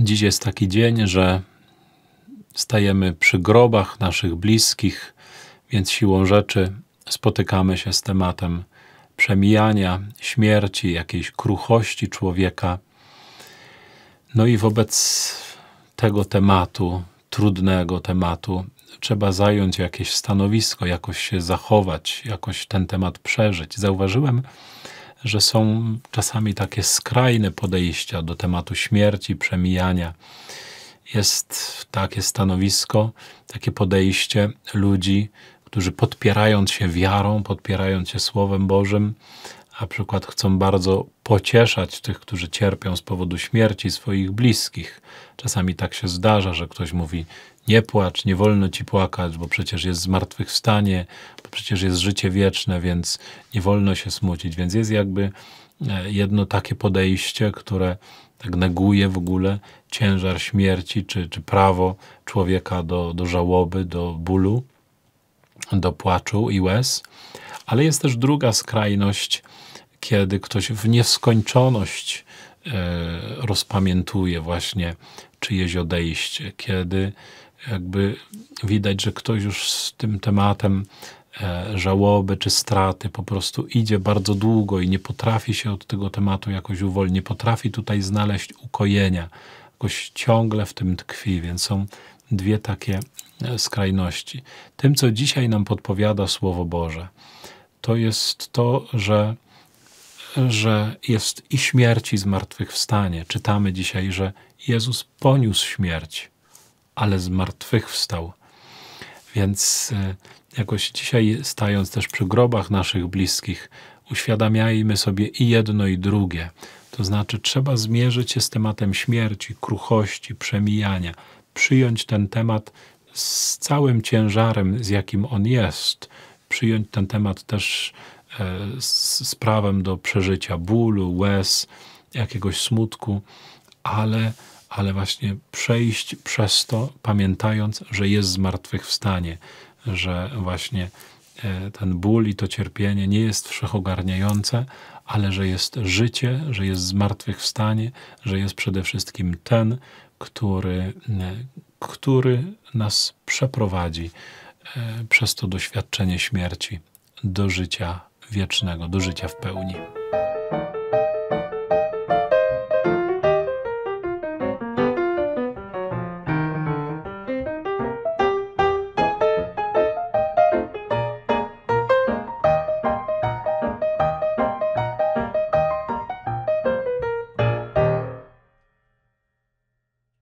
Dziś jest taki dzień, że stajemy przy grobach naszych bliskich, więc siłą rzeczy spotykamy się z tematem przemijania, śmierci, jakiejś kruchości człowieka. No i wobec tego tematu, trudnego tematu, trzeba zająć jakieś stanowisko, jakoś się zachować, jakoś ten temat przeżyć. Zauważyłem, że że są czasami takie skrajne podejścia do tematu śmierci, przemijania. Jest takie stanowisko, takie podejście ludzi, którzy podpierając się wiarą, podpierając się Słowem Bożym, na przykład chcą bardzo pocieszać tych, którzy cierpią z powodu śmierci swoich bliskich. Czasami tak się zdarza, że ktoś mówi: Nie płacz, nie wolno ci płakać, bo przecież jest zmartwychwstanie, bo przecież jest życie wieczne, więc nie wolno się smucić. Więc jest jakby e, jedno takie podejście, które tak neguje w ogóle ciężar śmierci czy, czy prawo człowieka do, do żałoby, do bólu, do płaczu i łez. Ale jest też druga skrajność, kiedy ktoś w nieskończoność e, rozpamiętuje właśnie czyjeś odejście, kiedy jakby widać, że ktoś już z tym tematem e, żałoby czy straty po prostu idzie bardzo długo i nie potrafi się od tego tematu jakoś uwolnić, nie potrafi tutaj znaleźć ukojenia, jakoś ciągle w tym tkwi, więc są dwie takie e, skrajności. Tym, co dzisiaj nam podpowiada Słowo Boże, to jest to, że że jest i śmierć, i zmartwychwstanie. Czytamy dzisiaj, że Jezus poniósł śmierć, ale zmartwychwstał. Więc e, jakoś dzisiaj, stając też przy grobach naszych bliskich, uświadamiajmy sobie i jedno, i drugie. To znaczy, trzeba zmierzyć się z tematem śmierci, kruchości, przemijania, przyjąć ten temat z całym ciężarem, z jakim on jest, przyjąć ten temat też E, z, z prawem do przeżycia bólu, łez, jakiegoś smutku, ale, ale właśnie przejść przez to, pamiętając, że jest zmartwychwstanie, że właśnie e, ten ból i to cierpienie nie jest wszechogarniające, ale że jest życie, że jest zmartwychwstanie, że jest przede wszystkim ten, który, który nas przeprowadzi e, przez to doświadczenie śmierci do życia wiecznego, do życia w pełni.